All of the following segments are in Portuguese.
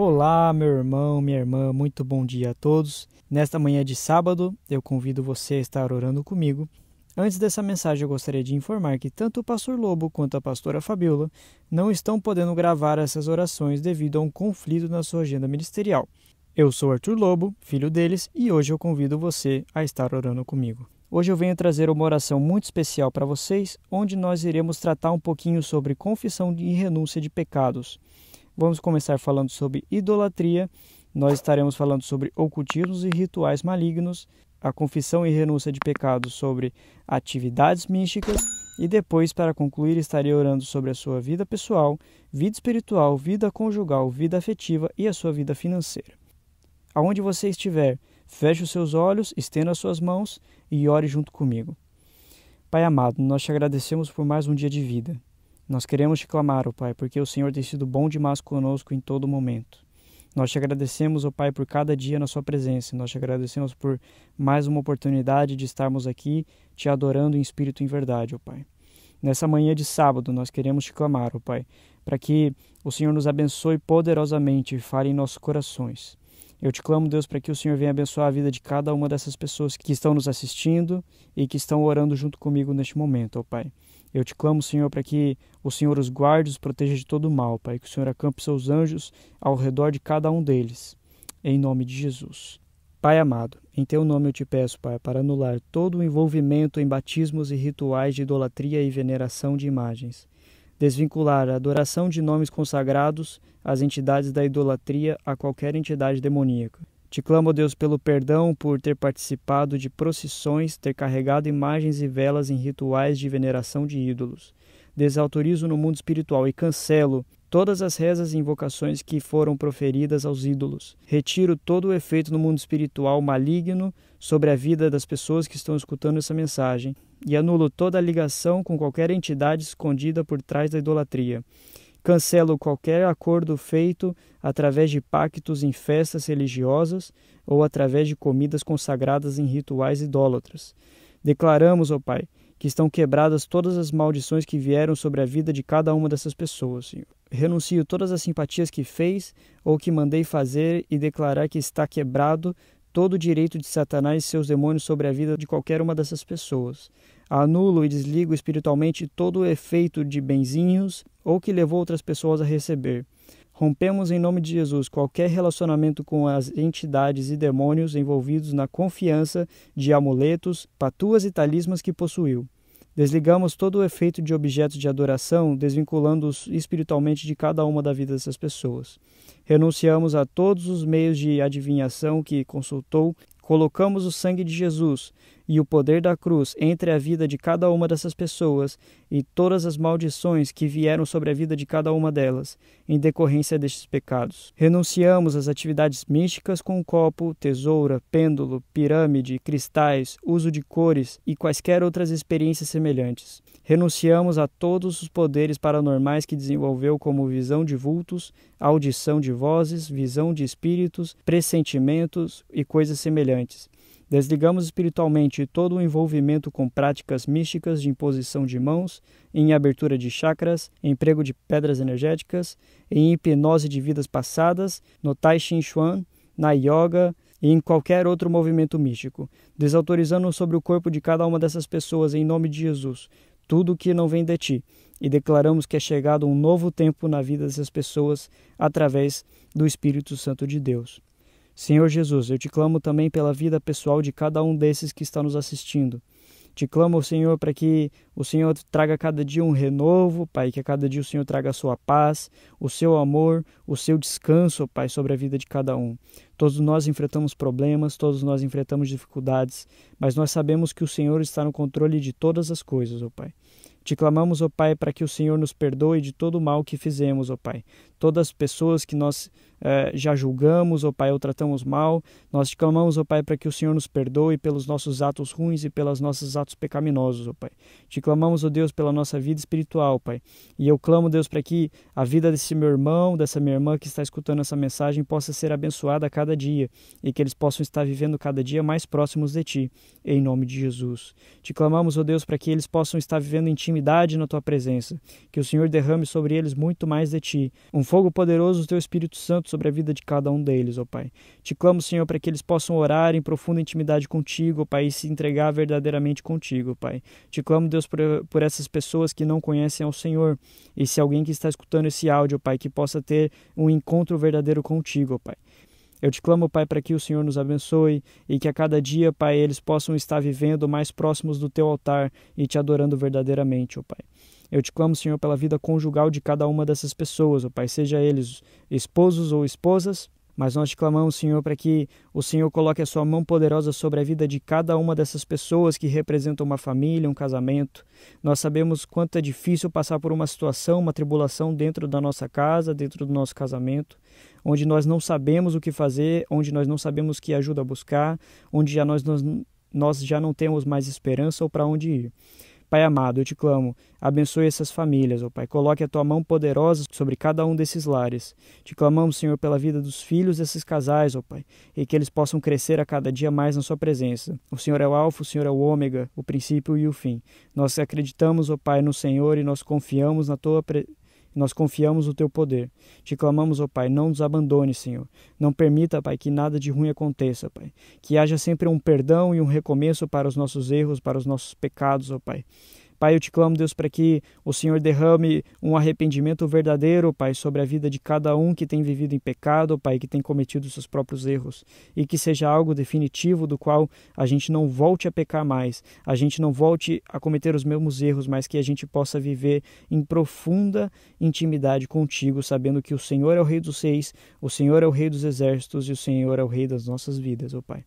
Olá, meu irmão, minha irmã, muito bom dia a todos. Nesta manhã de sábado, eu convido você a estar orando comigo. Antes dessa mensagem, eu gostaria de informar que tanto o pastor Lobo quanto a pastora Fabiola não estão podendo gravar essas orações devido a um conflito na sua agenda ministerial. Eu sou Arthur Lobo, filho deles, e hoje eu convido você a estar orando comigo. Hoje eu venho trazer uma oração muito especial para vocês, onde nós iremos tratar um pouquinho sobre confissão e renúncia de pecados. Vamos começar falando sobre idolatria, nós estaremos falando sobre ocultismos e rituais malignos, a confissão e renúncia de pecados sobre atividades místicas e depois, para concluir, estarei orando sobre a sua vida pessoal, vida espiritual, vida conjugal, vida afetiva e a sua vida financeira. Aonde você estiver, feche os seus olhos, estenda as suas mãos e ore junto comigo. Pai amado, nós te agradecemos por mais um dia de vida. Nós queremos te clamar, ó Pai, porque o Senhor tem sido bom demais conosco em todo momento. Nós te agradecemos, ó Pai, por cada dia na Sua presença. Nós te agradecemos por mais uma oportunidade de estarmos aqui te adorando em espírito e em verdade, ó Pai. Nessa manhã de sábado, nós queremos te clamar, ó Pai, para que o Senhor nos abençoe poderosamente e fale em nossos corações. Eu te clamo, Deus, para que o Senhor venha abençoar a vida de cada uma dessas pessoas que estão nos assistindo e que estão orando junto comigo neste momento, ó Pai. Eu te clamo, Senhor, para que o Senhor os guarde e os proteja de todo mal, Pai, que o Senhor acampe seus anjos ao redor de cada um deles. Em nome de Jesus. Pai amado, em teu nome eu te peço, Pai, para anular todo o envolvimento em batismos e rituais de idolatria e veneração de imagens. Desvincular a adoração de nomes consagrados às entidades da idolatria a qualquer entidade demoníaca. Te clamo, Deus, pelo perdão por ter participado de procissões, ter carregado imagens e velas em rituais de veneração de ídolos. Desautorizo no mundo espiritual e cancelo todas as rezas e invocações que foram proferidas aos ídolos. Retiro todo o efeito no mundo espiritual maligno sobre a vida das pessoas que estão escutando essa mensagem e anulo toda ligação com qualquer entidade escondida por trás da idolatria. Cancelo qualquer acordo feito através de pactos em festas religiosas ou através de comidas consagradas em rituais idólatras. Declaramos, ó oh Pai, que estão quebradas todas as maldições que vieram sobre a vida de cada uma dessas pessoas, Senhor. Renuncio todas as simpatias que fez ou que mandei fazer e declarar que está quebrado todo o direito de Satanás e seus demônios sobre a vida de qualquer uma dessas pessoas anulo e desligo espiritualmente todo o efeito de benzinhos ou que levou outras pessoas a receber. Rompemos em nome de Jesus qualquer relacionamento com as entidades e demônios envolvidos na confiança de amuletos, patuas e talismas que possuiu. Desligamos todo o efeito de objetos de adoração, desvinculando-os espiritualmente de cada uma da vida dessas pessoas. Renunciamos a todos os meios de adivinhação que consultou colocamos o sangue de Jesus e o poder da cruz entre a vida de cada uma dessas pessoas e todas as maldições que vieram sobre a vida de cada uma delas em decorrência destes pecados. Renunciamos às atividades místicas com copo, tesoura, pêndulo, pirâmide, cristais, uso de cores e quaisquer outras experiências semelhantes. Renunciamos a todos os poderes paranormais que desenvolveu, como visão de vultos, audição de vozes, visão de espíritos, pressentimentos e coisas semelhantes. Desligamos espiritualmente todo o envolvimento com práticas místicas de imposição de mãos, em abertura de chakras, emprego de pedras energéticas, em hipnose de vidas passadas, no Tai Chi Chuan, na yoga, e em qualquer outro movimento místico, desautorizando sobre o corpo de cada uma dessas pessoas em nome de Jesus, tudo o que não vem de ti, e declaramos que é chegado um novo tempo na vida dessas pessoas através do Espírito Santo de Deus. Senhor Jesus, eu te clamo também pela vida pessoal de cada um desses que está nos assistindo. Te clamo, Senhor, para que o Senhor traga cada dia um renovo, Pai, que a cada dia o Senhor traga a sua paz, o seu amor, o seu descanso, Pai, sobre a vida de cada um. Todos nós enfrentamos problemas, todos nós enfrentamos dificuldades, mas nós sabemos que o Senhor está no controle de todas as coisas, ó Pai. Te clamamos, ó Pai, para que o Senhor nos perdoe de todo o mal que fizemos, ó Pai. Todas as pessoas que nós eh, já julgamos, ó Pai, ou tratamos mal, nós te clamamos, ó Pai, para que o Senhor nos perdoe pelos nossos atos ruins e pelos nossos atos pecaminosos, ó Pai. Te clamamos, ó Deus, pela nossa vida espiritual, Pai. E eu clamo, Deus, para que a vida desse meu irmão, dessa minha irmã que está escutando essa mensagem possa ser abençoada a cada cada dia e que eles possam estar vivendo cada dia mais próximos de Ti, em nome de Jesus. Te clamamos, ó oh Deus, para que eles possam estar vivendo intimidade na Tua presença, que o Senhor derrame sobre eles muito mais de Ti, um fogo poderoso do Teu Espírito Santo sobre a vida de cada um deles, ó oh Pai. Te clamo, Senhor, para que eles possam orar em profunda intimidade contigo, oh Pai, e se entregar verdadeiramente contigo, Pai. Te clamo, Deus, por, por essas pessoas que não conhecem ao Senhor, e se alguém que está escutando esse áudio, Pai, que possa ter um encontro verdadeiro contigo, Pai. Eu te clamo, Pai, para que o Senhor nos abençoe e que a cada dia, Pai, eles possam estar vivendo mais próximos do teu altar e te adorando verdadeiramente, ó Pai. Eu te clamo, Senhor, pela vida conjugal de cada uma dessas pessoas, ó Pai, seja eles esposos ou esposas, mas nós te clamamos, Senhor, para que o Senhor coloque a sua mão poderosa sobre a vida de cada uma dessas pessoas que representam uma família, um casamento. Nós sabemos quanto é difícil passar por uma situação, uma tribulação dentro da nossa casa, dentro do nosso casamento, onde nós não sabemos o que fazer, onde nós não sabemos que ajuda a buscar, onde já nós, nós, nós já não temos mais esperança ou para onde ir. Pai amado, eu te clamo, abençoe essas famílias, ó Pai. Coloque a tua mão poderosa sobre cada um desses lares. Te clamamos, Senhor, pela vida dos filhos desses casais, ó Pai, e que eles possam crescer a cada dia mais na sua presença. O Senhor é o alfa, o Senhor é o ômega, o princípio e o fim. Nós acreditamos, ó Pai, no Senhor e nós confiamos na tua presença. Nós confiamos no teu poder. Te clamamos, ó oh Pai, não nos abandone, Senhor. Não permita, Pai, que nada de ruim aconteça, Pai. Que haja sempre um perdão e um recomeço para os nossos erros, para os nossos pecados, ó Pai. Pai, eu te clamo, Deus, para que o Senhor derrame um arrependimento verdadeiro, Pai, sobre a vida de cada um que tem vivido em pecado, Pai, que tem cometido seus próprios erros, e que seja algo definitivo do qual a gente não volte a pecar mais, a gente não volte a cometer os mesmos erros, mas que a gente possa viver em profunda intimidade contigo, sabendo que o Senhor é o Rei dos Seis, o Senhor é o Rei dos Exércitos e o Senhor é o Rei das nossas vidas, ó oh Pai.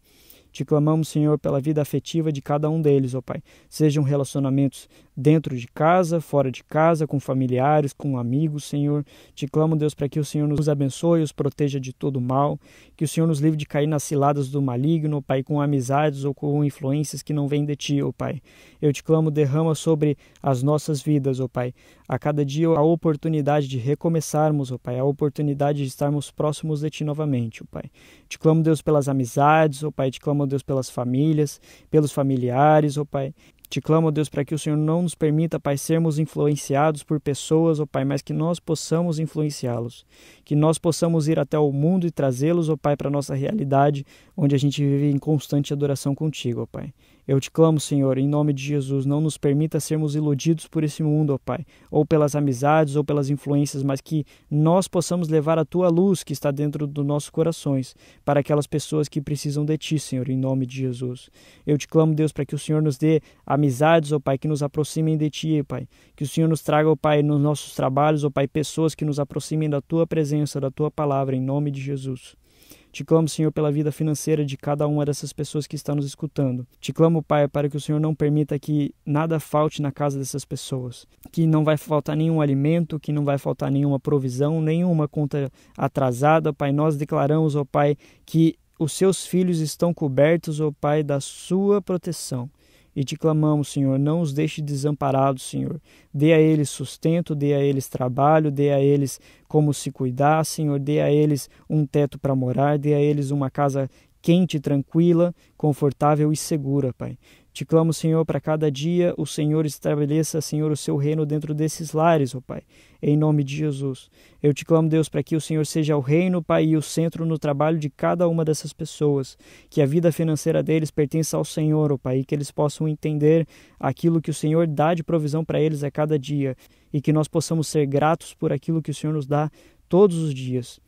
Te clamamos, Senhor, pela vida afetiva de cada um deles, ó Pai. Sejam relacionamentos dentro de casa, fora de casa, com familiares, com amigos, Senhor. Te clamo, Deus, para que o Senhor nos abençoe, os proteja de todo mal, que o Senhor nos livre de cair nas ciladas do maligno, Pai, com amizades ou com influências que não vêm de Ti, ó oh, Pai. Eu te clamo, derrama sobre as nossas vidas, ó oh, Pai. A cada dia a oportunidade de recomeçarmos, ó oh, Pai, a oportunidade de estarmos próximos de Ti novamente, ó Pai. Te clamo, Deus, pelas amizades, ó Pai, te clamo, Deus, pelas famílias, pelos familiares, ó Pai. Te clamo, Deus, para que o Senhor não nos permita, Pai, sermos influenciados por pessoas, ó Pai, mas que nós possamos influenciá-los. Que nós possamos ir até o mundo e trazê-los, ó Pai, para a nossa realidade, onde a gente vive em constante adoração contigo, ó Pai. Eu te clamo, Senhor, em nome de Jesus, não nos permita sermos iludidos por esse mundo, ó Pai, ou pelas amizades ou pelas influências, mas que nós possamos levar a tua luz que está dentro dos nossos corações para aquelas pessoas que precisam de ti, Senhor, em nome de Jesus. Eu te clamo, Deus, para que o Senhor nos dê amizades, ó Pai, que nos aproximem de ti, Pai. Que o Senhor nos traga, ó Pai, nos nossos trabalhos, ó Pai, pessoas que nos aproximem da tua presença, da tua palavra, em nome de Jesus. Te clamo, Senhor, pela vida financeira de cada uma dessas pessoas que estão nos escutando. Te clamo, Pai, para que o Senhor não permita que nada falte na casa dessas pessoas, que não vai faltar nenhum alimento, que não vai faltar nenhuma provisão, nenhuma conta atrasada. Pai, nós declaramos, ó Pai, que os seus filhos estão cobertos, ó Pai, da sua proteção e te clamamos, Senhor, não os deixe desamparados, Senhor. Dê a eles sustento, dê a eles trabalho, dê a eles como se cuidar, Senhor, dê a eles um teto para morar, dê a eles uma casa quente, tranquila, confortável e segura, Pai. Te clamo, Senhor, para cada dia o Senhor estabeleça, Senhor, o seu reino dentro desses lares, ó oh Pai, em nome de Jesus. Eu te clamo, Deus, para que o Senhor seja o reino, Pai, e o centro no trabalho de cada uma dessas pessoas, que a vida financeira deles pertença ao Senhor, ó oh Pai, e que eles possam entender aquilo que o Senhor dá de provisão para eles a cada dia, e que nós possamos ser gratos por aquilo que o Senhor nos dá todos os dias.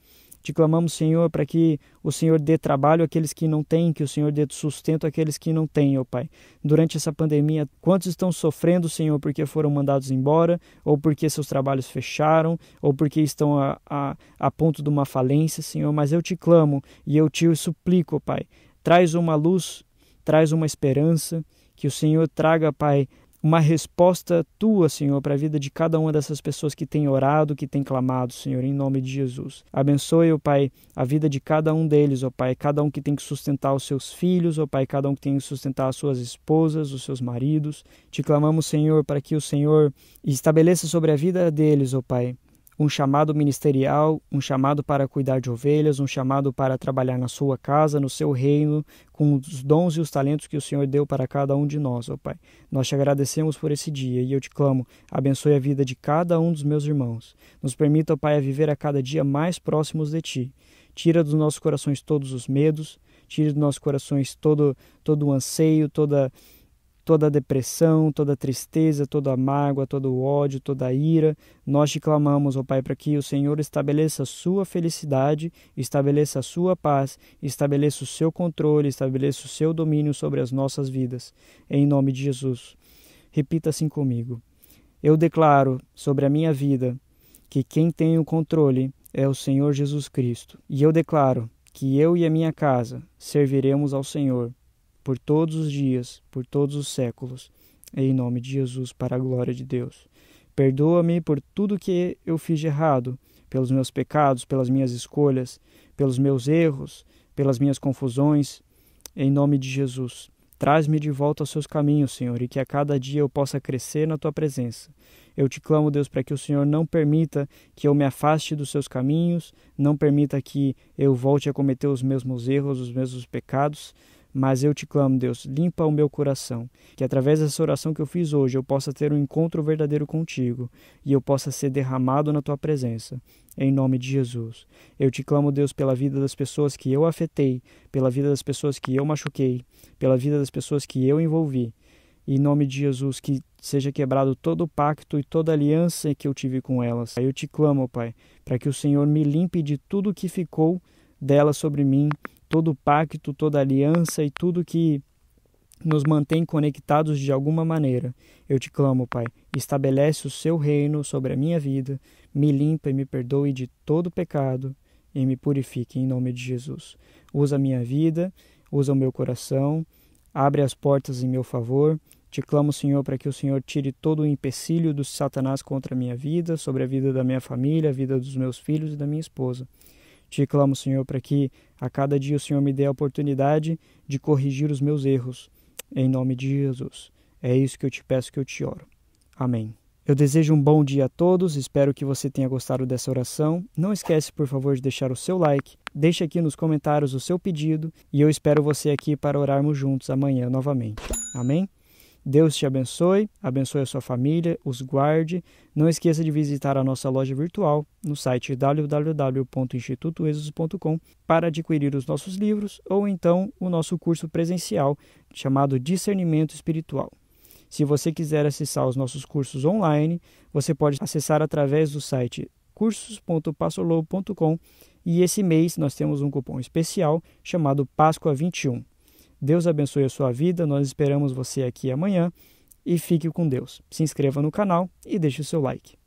Te clamamos, Senhor, para que o Senhor dê trabalho àqueles que não têm, que o Senhor dê sustento àqueles que não têm, ó oh Pai. Durante essa pandemia, quantos estão sofrendo, Senhor, porque foram mandados embora, ou porque seus trabalhos fecharam, ou porque estão a, a, a ponto de uma falência, Senhor, mas eu te clamo e eu te suplico, ó oh Pai. Traz uma luz, traz uma esperança, que o Senhor traga, Pai, uma resposta tua, Senhor, para a vida de cada uma dessas pessoas que tem orado, que tem clamado, Senhor, em nome de Jesus. Abençoe, ó Pai, a vida de cada um deles, ó Pai, cada um que tem que sustentar os seus filhos, ó Pai, cada um que tem que sustentar as suas esposas, os seus maridos. Te clamamos, Senhor, para que o Senhor estabeleça sobre a vida deles, ó Pai, um chamado ministerial, um chamado para cuidar de ovelhas, um chamado para trabalhar na sua casa, no seu reino, com os dons e os talentos que o Senhor deu para cada um de nós, ó Pai. Nós te agradecemos por esse dia e eu te clamo, abençoe a vida de cada um dos meus irmãos. Nos permita, ó Pai, a viver a cada dia mais próximos de Ti. Tira dos nossos corações todos os medos, tira dos nossos corações todo, todo o anseio, toda toda a depressão, toda a tristeza, toda a mágoa, todo o ódio, toda a ira. Nós te clamamos, ó Pai, para que o Senhor estabeleça a sua felicidade, estabeleça a sua paz, estabeleça o seu controle, estabeleça o seu domínio sobre as nossas vidas. Em nome de Jesus. Repita assim comigo. Eu declaro sobre a minha vida que quem tem o controle é o Senhor Jesus Cristo. E eu declaro que eu e a minha casa serviremos ao Senhor por todos os dias, por todos os séculos. Em nome de Jesus, para a glória de Deus. Perdoa-me por tudo que eu fiz de errado, pelos meus pecados, pelas minhas escolhas, pelos meus erros, pelas minhas confusões. Em nome de Jesus. Traz-me de volta aos seus caminhos, Senhor, e que a cada dia eu possa crescer na tua presença. Eu te clamo, Deus, para que o Senhor não permita que eu me afaste dos seus caminhos, não permita que eu volte a cometer os mesmos erros, os mesmos pecados, mas eu te clamo, Deus, limpa o meu coração, que através dessa oração que eu fiz hoje eu possa ter um encontro verdadeiro contigo e eu possa ser derramado na tua presença. Em nome de Jesus. Eu te clamo, Deus, pela vida das pessoas que eu afetei, pela vida das pessoas que eu machuquei, pela vida das pessoas que eu envolvi. Em nome de Jesus, que seja quebrado todo o pacto e toda aliança que eu tive com elas. Eu te clamo, Pai, para que o Senhor me limpe de tudo que ficou dela sobre mim todo pacto, toda aliança e tudo que nos mantém conectados de alguma maneira. Eu te clamo, Pai, estabelece o seu reino sobre a minha vida, me limpa e me perdoe de todo pecado e me purifique em nome de Jesus. Usa a minha vida, usa o meu coração, abre as portas em meu favor. Te clamo, Senhor, para que o Senhor tire todo o empecilho do Satanás contra a minha vida, sobre a vida da minha família, a vida dos meus filhos e da minha esposa. Te clamo, Senhor, para que a cada dia o Senhor me dê a oportunidade de corrigir os meus erros. Em nome de Jesus. É isso que eu te peço que eu te oro. Amém. Eu desejo um bom dia a todos, espero que você tenha gostado dessa oração. Não esquece, por favor, de deixar o seu like, deixe aqui nos comentários o seu pedido e eu espero você aqui para orarmos juntos amanhã novamente. Amém? Deus te abençoe, abençoe a sua família, os guarde. Não esqueça de visitar a nossa loja virtual no site www.institutoesus.com para adquirir os nossos livros ou então o nosso curso presencial chamado Discernimento Espiritual. Se você quiser acessar os nossos cursos online, você pode acessar através do site cursos.passolou.com e esse mês nós temos um cupom especial chamado Páscoa 21. Deus abençoe a sua vida. Nós esperamos você aqui amanhã e fique com Deus. Se inscreva no canal e deixe o seu like.